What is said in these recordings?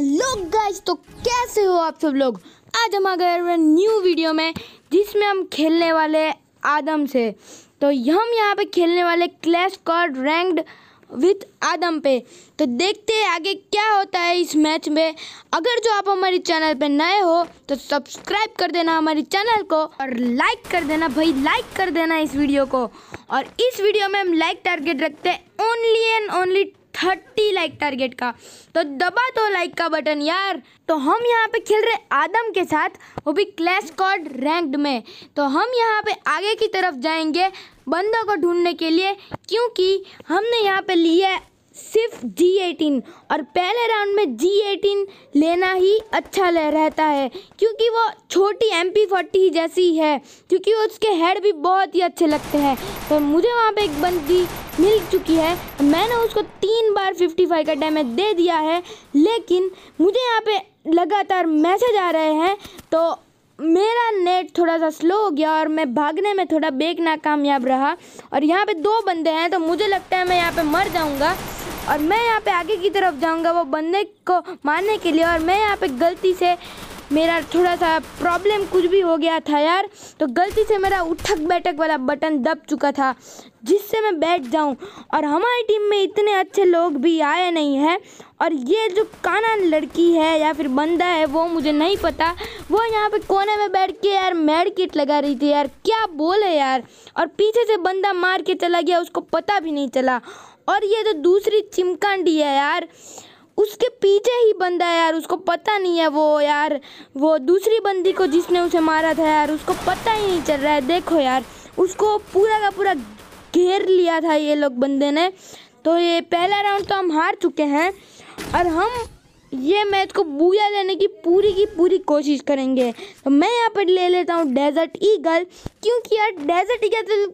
hello guys तो कैसे हो आप सब लोग आज हम आ गए न्यू वीडियो में जिसमें हम खेलने वाले आदम से तो हम यहाँ पे खेलने वाले क्लैश कार्ड रैंक्ड विथ आदम पे तो देखते हैं आगे क्या होता है इस मैच में अगर जो आप हमारे चैनल पे नए हो तो सब्सक्राइब कर देना हमारे चैनल को और लाइक कर देना भाई लाइक कर देना इस वीडियो को और इस वीडियो में हम लाइक टारगेट रखते हैं only and only thirty like target का तो दबा दो तो लाइक का बटन यार तो हम यहाँ पे खेल रहे आदम के साथ वो भी क्लैश कॉड रैंक्ड में तो हम यहाँ पे आगे की तरफ जाएंगे बंदों को ढूंढने के लिए क्योंकि हमने यहाँ पे लिया है सिर्फ जी एटीन और पहले राउंड में जी एटीन लेना ही अच्छा रहता है क्योंकि वो छोटी एम पी फोर्टी जैसी है क्योंकि उसके हेड भी बहुत ही अच्छे लगते हैं तो मुझे वहाँ पे एक बंदी मिल चुकी है मैंने उसको तीन बार फिफ्टी फाइव का डैमेज दे दिया है लेकिन मुझे यहाँ पे लगातार मैसेज आ रहे हैं तो मेरा नेट थोड़ा सा स्लो हो गया और मैं भागने में थोड़ा बेग नाकामयाब रहा और यहाँ पे दो बंदे हैं तो मुझे लगता है मैं यहाँ पे मर जाऊँगा और मैं यहाँ पे आगे की तरफ जाऊँगा वो बंदे को मारने के लिए और मैं यहाँ पे गलती से मेरा थोड़ा सा प्रॉब्लम कुछ भी हो गया था यार तो गलती से मेरा उठक बैठक वाला बटन दब चुका था जिससे मैं बैठ जाऊं और हमारी टीम में इतने अच्छे लोग भी आए नहीं हैं और ये जो काना लड़की है या फिर बंदा है वो मुझे नहीं पता वो यहाँ पे कोने में बैठ के यार मैड किट लगा रही थी यार क्या बोले यार और पीछे से बंदा मार के चला गया उसको पता भी नहीं चला और ये जो दूसरी चिमकांडी है यार उसके पीछे ही बंदा है यार उसको पता नहीं है वो यार वो दूसरी बंदी को जिसने उसे मारा था यार उसको पता ही नहीं चल रहा है देखो यार उसको पूरा का पूरा घेर लिया था ये लोग बंदे ने तो ये पहला राउंड तो हम हार चुके हैं और हम ये मैच को बूया लेने की पूरी की पूरी कोशिश करेंगे तो मैं यहाँ पर ले लेता हूँ डेजर्ट ईगल क्योंकि यार डेजर्ट ईगल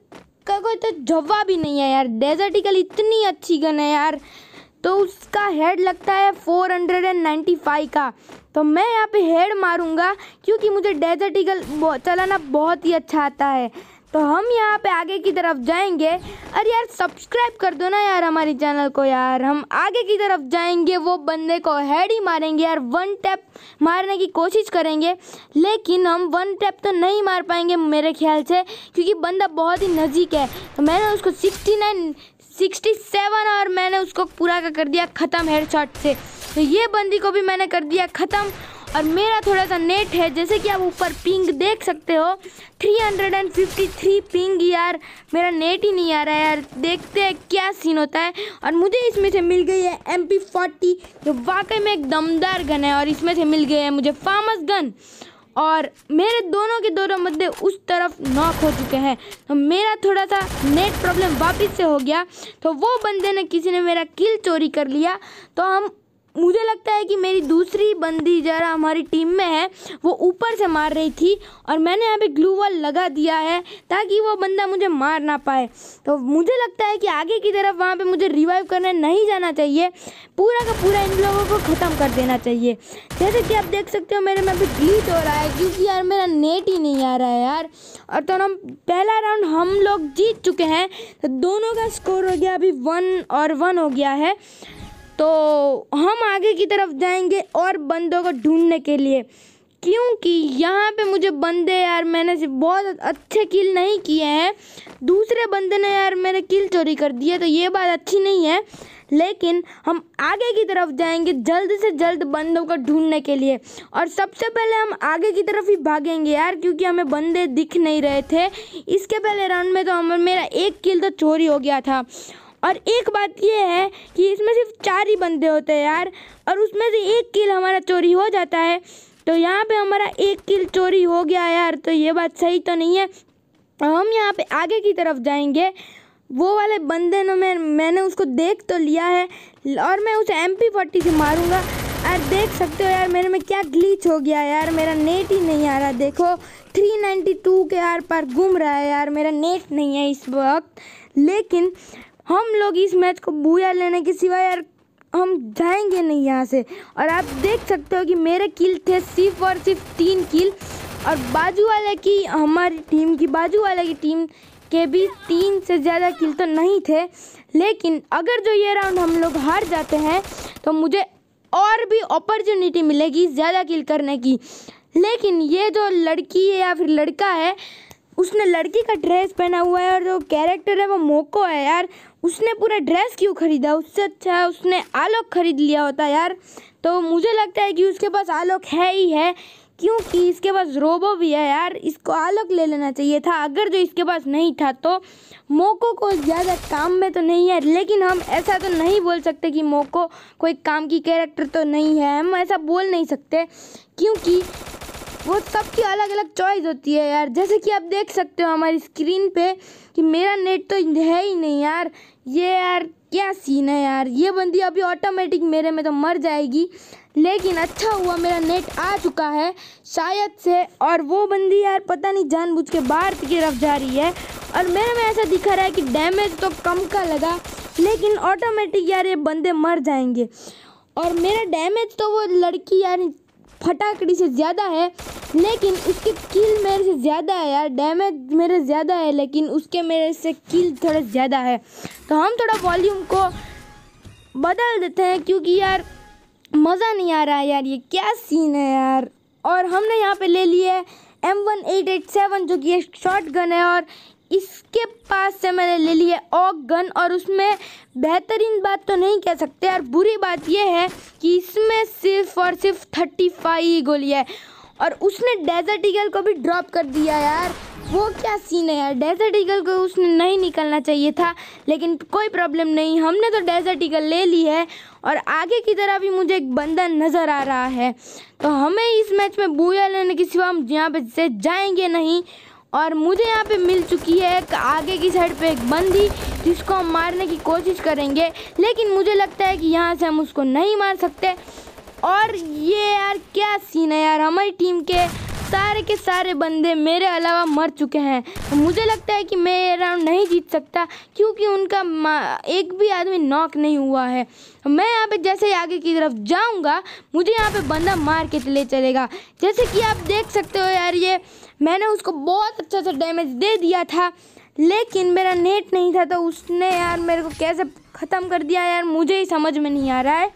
का कोई तो जवाब ही नहीं है यार डेजर्ट ईगल इतनी अच्छी गन है यार तो उसका हेड लगता है 495 का तो मैं यहाँ पे हेड मारूंगा क्योंकि मुझे डेजर्ट ईगल चलाना बहुत ही अच्छा आता है तो हम यहाँ पे आगे की तरफ जाएंगे अरे यार सब्सक्राइब कर दो ना यार हमारे चैनल को यार हम आगे की तरफ जाएंगे वो बंदे को हेड ही मारेंगे यार वन टैप मारने की कोशिश करेंगे लेकिन हम वन टैप तो नहीं मार पाएंगे मेरे ख्याल से क्योंकि बंदा बहुत ही नज़दीक है तो मैंने उसको सिक्सटी नाइन 67 और मैंने उसको पूरा का कर दिया ख़त्म हेडशॉट से तो ये बंदी को भी मैंने कर दिया ख़त्म और मेरा थोड़ा सा नेट है जैसे कि आप ऊपर पिंग देख सकते हो 353 पिंग यार मेरा नेट ही नहीं आ रहा है यार देखते हैं क्या सीन होता है और मुझे इसमें से मिल गई है एम पी फोर्टी जो वाकई में एक दमदार गन है और इसमें से मिल गई है मुझे फार्मस गन और मेरे दोनों के दोनों मुद्दे उस तरफ नॉक हो चुके हैं तो मेरा थोड़ा सा नेट प्रॉब्लम वापस से हो गया तो वो बंदे ने किसी ने मेरा किल चोरी कर लिया तो हम मुझे लगता है कि मेरी दूसरी बंदी जरा हमारी टीम में है वो ऊपर से मार रही थी और मैंने यहाँ पे ग्लू वॉल लगा दिया है ताकि वो बंदा मुझे मार ना पाए तो मुझे लगता है कि आगे की तरफ वहाँ पे मुझे रिवाइव करने नहीं जाना चाहिए पूरा का पूरा इन लोगों को ख़त्म कर देना चाहिए जैसे कि आप देख सकते हो मेरे में अभी ग्लीच हो रहा है क्योंकि यार मेरा नेट ही नहीं आ रहा है यार और तो हम पहला राउंड हम लोग जीत चुके हैं तो दोनों का स्कोर हो गया अभी वन और वन हो गया है तो हम आगे की तरफ जाएंगे और बंदों को ढूंढने के लिए क्योंकि यहाँ पे मुझे बंदे यार मैंने सिर्फ बहुत अच्छे किल नहीं किए हैं दूसरे बंदे ने यार मेरे किल चोरी कर दिए तो ये बात अच्छी नहीं है लेकिन हम आगे की तरफ जाएंगे जल्द से जल्द बंदों को ढूंढने के लिए और सबसे पहले हम आगे की तरफ ही भागेंगे यार क्योंकि हमें बंदे दिख नहीं रहे थे इसके पहले राउंड में तो हम मेरा एक किल तो चोरी हो गया था और एक बात ये है कि इसमें सिर्फ चार ही बंदे होते हैं यार और उसमें से एक किल हमारा चोरी हो जाता है तो यहाँ पे हमारा एक किल चोरी हो गया यार तो ये बात सही तो नहीं है हम यहाँ पे आगे की तरफ जाएंगे वो वाले बंदे ने मैं मैंने उसको देख तो लिया है और मैं उसे एम पी फोर्टी से मारूँगा यार देख सकते हो यार मेरे में क्या ग्लीच हो गया यार मेरा नेट ही नहीं आ रहा देखो 392 के आर पार घूम रहा है यार मेरा नेट नहीं है इस वक्त लेकिन हम लोग इस मैच को बुरा लेने के सिवा यार हम जाएंगे नहीं यहाँ से और आप देख सकते हो कि मेरे किल थे सिर्फ और सिर्फ तीन किल और बाजू वाले की हमारी टीम की बाजू वाले की टीम के भी तीन से ज़्यादा किल तो नहीं थे लेकिन अगर जो ये राउंड हम लोग हार जाते हैं तो मुझे और भी अपॉर्चुनिटी मिलेगी ज़्यादा किल करने की लेकिन ये जो लड़की है या फिर लड़का है उसने लड़की का ड्रेस पहना हुआ है और जो कैरेक्टर है वो मोको है यार उसने पूरा ड्रेस क्यों खरीदा उससे अच्छा उसने आलोक खरीद लिया होता यार तो मुझे लगता है कि उसके पास आलोक है ही है क्योंकि इसके पास रोबो भी है यार इसको आलोक ले लेना चाहिए था अगर जो इसके पास नहीं था तो मोको को ज़्यादा काम में तो नहीं है लेकिन हम ऐसा तो नहीं बोल सकते कि मोको कोई काम की कैरेक्टर तो नहीं है हम ऐसा बोल नहीं सकते क्योंकि वो सबकी अलग अलग चॉइस होती है यार जैसे कि आप देख सकते हो हमारी स्क्रीन पे कि मेरा नेट तो है ही नहीं यार ये यार क्या सीन है यार ये बंदी अभी ऑटोमेटिक मेरे में तो मर जाएगी लेकिन अच्छा हुआ मेरा नेट आ चुका है शायद से और वो बंदी यार पता नहीं जानबूझ के बाहर की तरफ जा रही है और मेरे में ऐसा दिखा रहा है कि डैमेज तो कम का लगा लेकिन ऑटोमेटिक यार ये बंदे मर जाएंगे और मेरा डैमेज तो वो लड़की यार फटाकड़ी से ज़्यादा है लेकिन उसके किल मेरे से ज़्यादा है यार डैमेज मेरे ज़्यादा है लेकिन उसके मेरे से किल थोड़ा ज़्यादा है तो हम थोड़ा वॉल्यूम को बदल देते हैं क्योंकि यार मज़ा नहीं आ रहा है यार ये क्या सीन है यार और हमने यहाँ पे ले लिए M one eight eight seven जो कि एक शॉर्ट गन है और इसके पास से मैंने ले लिया ऑक गन और उसमें बेहतरीन बात तो नहीं कह सकते यार बुरी बात यह है कि इसमें सिर्फ और सिर्फ थर्टी फाइव ही है और उसने डेजर्ट ईगल को भी ड्रॉप कर दिया यार वो क्या सीन है यार डेजर्ट ईगल को उसने नहीं निकलना चाहिए था लेकिन कोई प्रॉब्लम नहीं हमने तो डेजर्ट ईगल ले ली है और आगे की तरह भी मुझे एक बंदा नज़र आ रहा है तो हमें इस मैच में बूया लेने के सिवा हम यहाँ पर से जाएंगे नहीं और मुझे यहाँ पे मिल चुकी है एक आगे की साइड पे एक बंदी जिसको हम मारने की कोशिश करेंगे लेकिन मुझे लगता है कि यहाँ से हम उसको नहीं मार सकते और ये यार क्या सीन है यार हमारी टीम के सारे के सारे बंदे मेरे अलावा मर चुके हैं तो मुझे लगता है कि मैं ये राउंड नहीं जीत सकता क्योंकि उनका एक भी आदमी नॉक नहीं हुआ है मैं यहाँ पे जैसे ही आगे की तरफ जाऊँगा मुझे यहाँ पे बंदा मार के ले चलेगा जैसे कि आप देख सकते हो यार ये मैंने उसको बहुत अच्छा सा डैमेज दे दिया था लेकिन मेरा नेट नहीं था तो उसने यार मेरे को कैसे ख़त्म कर दिया यार मुझे ही समझ में नहीं आ रहा है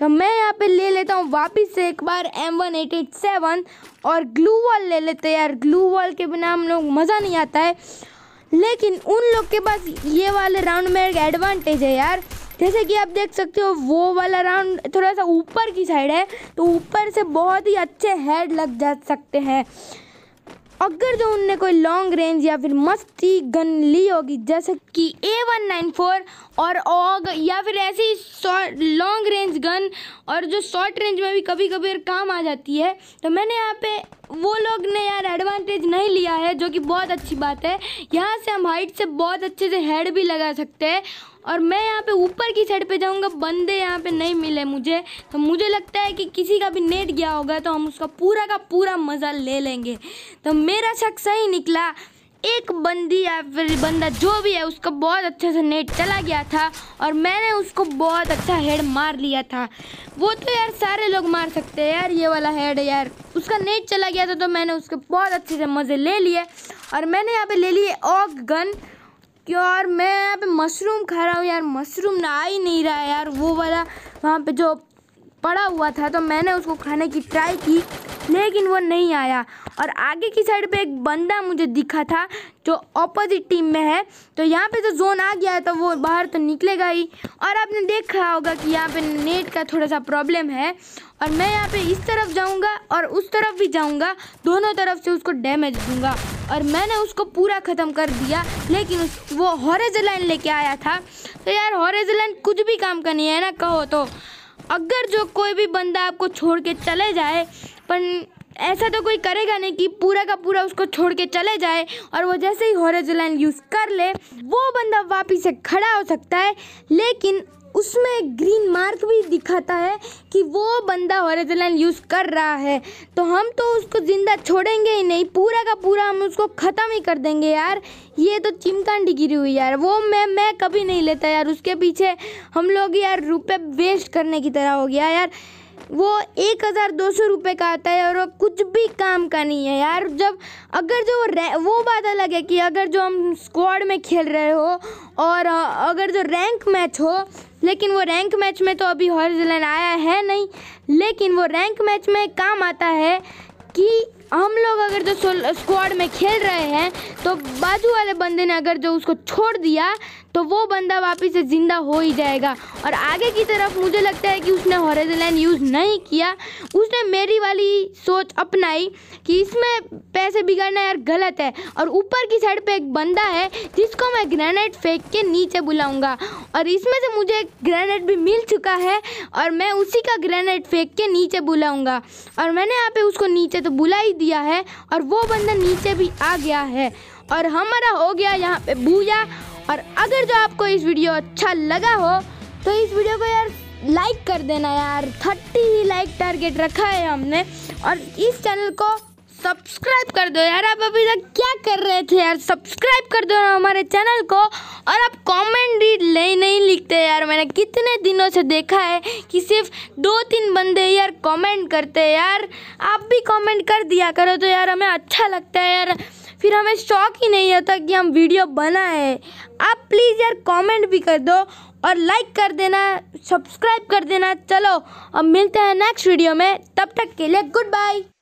तो मैं यहाँ पे ले लेता हूँ वापस से एक बार M one eight eight seven और ग्लू वॉल ले लेते हैं यार ग्लू वॉल के बिना हम लोग मज़ा नहीं आता है लेकिन उन लोग के पास ये वाले राउंड में एक एडवांटेज है यार जैसे कि आप देख सकते हो वो वाला राउंड थोड़ा सा ऊपर की साइड है तो ऊपर से बहुत ही अच्छे हेड लग जा सकते हैं अगर जो तो उनने कोई लॉन्ग रेंज या फिर मस्ती गन ली होगी जैसे कि ए वन नाइन फोर और ऑग या फिर ऐसी लॉन्ग रेंज गन और जो शॉर्ट रेंज में भी कभी कभी काम आ जाती है तो मैंने यहाँ पे वो लोग ने यार एडवांटेज नहीं लिया है जो कि बहुत अच्छी बात है यहाँ से हम हाइट से बहुत अच्छे से हेड भी लगा सकते हैं और मैं यहाँ पे ऊपर की साइड पे जाऊँगा बंदे यहाँ पे नहीं मिले मुझे तो मुझे लगता है कि किसी का भी नेट गया होगा तो हम उसका पूरा का पूरा मज़ा ले लेंगे तो मेरा शक सही निकला एक बंदी या फिर बंदा जो भी है उसका बहुत अच्छे से नेट चला गया था और मैंने उसको बहुत अच्छा हेड मार लिया था वो तो यार सारे लोग मार सकते हैं यार ये वाला हेड यार उसका नेट चला गया था तो मैंने उसके बहुत अच्छे से मज़े ले लिए और मैंने यहाँ पे ले लिए ऑग गन क्यों और मैं यहाँ पे मशरूम खा रहा हूँ यार मशरूम ना आ ही नहीं रहा है यार वो वाला वहाँ पे जो पड़ा हुआ था तो मैंने उसको खाने की ट्राई की लेकिन वो नहीं आया और आगे की साइड पे एक बंदा मुझे दिखा था जो ऑपोजिट टीम में है तो यहाँ पे तो जोन आ गया है तो वो बाहर तो निकलेगा ही और आपने देखा होगा कि यहाँ पे नेट का थोड़ा सा प्रॉब्लम है और मैं यहाँ पे इस तरफ जाऊँगा और उस तरफ भी जाऊँगा दोनों तरफ से उसको डैमेज दूँगा और मैंने उसको पूरा ख़त्म कर दिया लेकिन उस वो हॉरेज लाइन लेके आया था तो यार हॉरेज लाइन कुछ भी काम का नहीं है ना कहो तो अगर जो कोई भी बंदा आपको छोड़ के चले जाए पर ऐसा तो कोई करेगा नहीं कि पूरा का पूरा उसको छोड़ के चले जाए और वो जैसे ही हॉरेज लाइन यूज़ कर ले वो बंदा वापिस से खड़ा हो सकता है लेकिन उसमें ग्रीन मार्क भी दिखाता है कि वो बंदा हॉरिजॉन्टल यूज़ कर रहा है तो हम तो उसको ज़िंदा छोड़ेंगे ही नहीं पूरा का पूरा हम उसको ख़त्म ही कर देंगे यार ये तो चिमकांडी गिरी हुई यार वो मैं मैं कभी नहीं लेता यार उसके पीछे हम लोग यार रुपये वेस्ट करने की तरह हो गया यार वो एक हज़ार दो सौ रुपये का आता है और वो कुछ भी काम का नहीं है यार जब अगर जो वो बात अलग है कि अगर जो हम स्क्वाड में खेल रहे हो और अगर जो रैंक मैच हो लेकिन वो रैंक मैच में तो अभी हॉर्जलैंड आया है नहीं लेकिन वो रैंक मैच में काम आता है कि हम लोग अगर जो स्क्वाड में खेल रहे हैं तो बाजू वाले बंदे ने अगर जो उसको छोड़ दिया तो वो बंदा वापस से ज़िंदा हो ही जाएगा और आगे की तरफ मुझे लगता है कि उसने हॉरिजन लाइन यूज़ नहीं किया उसने मेरी वाली सोच अपनाई कि इसमें पैसे बिगाड़ना यार गलत है और ऊपर की साइड पे एक बंदा है जिसको मैं ग्रेनेड फेंक के नीचे बुलाऊंगा और इसमें से मुझे एक ग्रेनेड भी मिल चुका है और मैं उसी का ग्रेनेड फेंक के नीचे बुलाऊँगा और मैंने यहाँ पे उसको नीचे तो बुला ही दिया है और वो बंदा नीचे भी आ गया है और हमारा हो गया यहाँ पे भूया और अगर जो आपको इस वीडियो अच्छा लगा हो तो इस वीडियो को यार लाइक कर देना यार थर्टी ही लाइक टारगेट रखा है हमने और इस चैनल को सब्सक्राइब कर दो यार आप अभी तक क्या कर रहे थे यार सब्सक्राइब कर दो हमारे चैनल को और आप कमेंट भी नहीं नहीं लिखते यार मैंने कितने दिनों से देखा है कि सिर्फ दो तीन बंदे यार कमेंट करते हैं यार आप भी कमेंट कर दिया करो तो यार हमें अच्छा लगता है यार फिर हमें शौक ही नहीं होता कि हम वीडियो बनाए आप प्लीज़ यार कमेंट भी कर दो और लाइक कर देना सब्सक्राइब कर देना चलो अब मिलते हैं नेक्स्ट वीडियो में तब तक के लिए गुड बाय